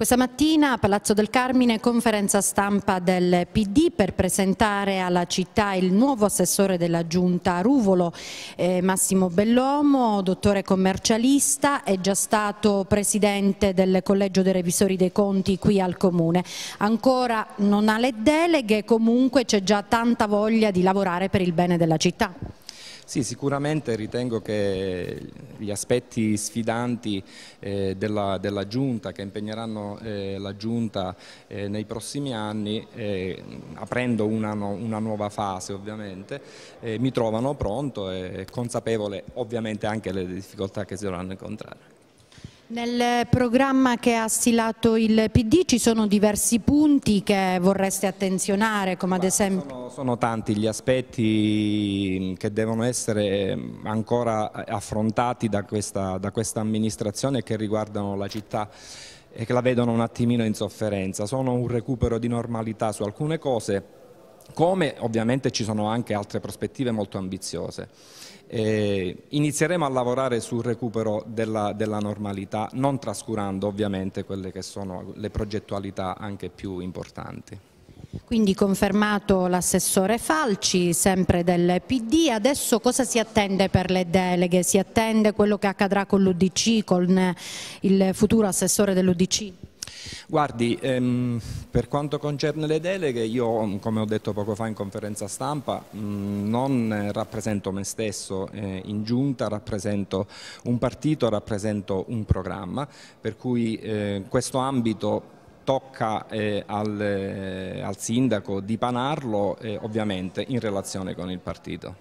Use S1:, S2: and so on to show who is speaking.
S1: Questa mattina a Palazzo del Carmine conferenza stampa del PD per presentare alla città il nuovo assessore della giunta Ruvolo, eh, Massimo Bellomo, dottore commercialista, è già stato presidente del collegio dei revisori dei conti qui al comune. Ancora non ha le deleghe, comunque c'è già tanta voglia di lavorare per il bene della città.
S2: Sì, sicuramente ritengo che gli aspetti sfidanti eh, della, della, Giunta, che impegneranno eh, la Giunta eh, nei prossimi anni, eh, aprendo una, no, una, nuova fase ovviamente, eh, mi trovano pronto e consapevole ovviamente anche delle difficoltà che si dovranno incontrare.
S1: Nel programma che ha stilato il PD ci sono diversi punti che vorreste attenzionare, come ad esempio...
S2: Sono, sono, tanti gli aspetti mm, che devono essere mm, ancora eh, affrontati da questa, da questa amministrazione e che riguardano la città e che la vedono un attimino in sofferenza. Sono un recupero di normalità su alcune cose, come ovviamente ci sono anche altre prospettive molto ambiziose. Eh, inizieremo a lavorare sul recupero della, della, normalità, non trascurando ovviamente quelle che sono le progettualità anche più importanti.
S1: Quindi confermato l'assessore Falci, sempre del PD, adesso cosa si attende per le deleghe? Si attende quello che accadrà con l'Udc, con il futuro assessore dell'Udc?
S2: Guardi, ehm, per quanto concerne le deleghe, io come ho detto poco fa in conferenza stampa, mh, mm, non eh, rappresento me stesso eh, in giunta, rappresento un partito, rappresento un programma, per cui eh, questo ambito tocca eh, al, eh, al, sindaco dipanarlo eh, ovviamente in relazione con il partito.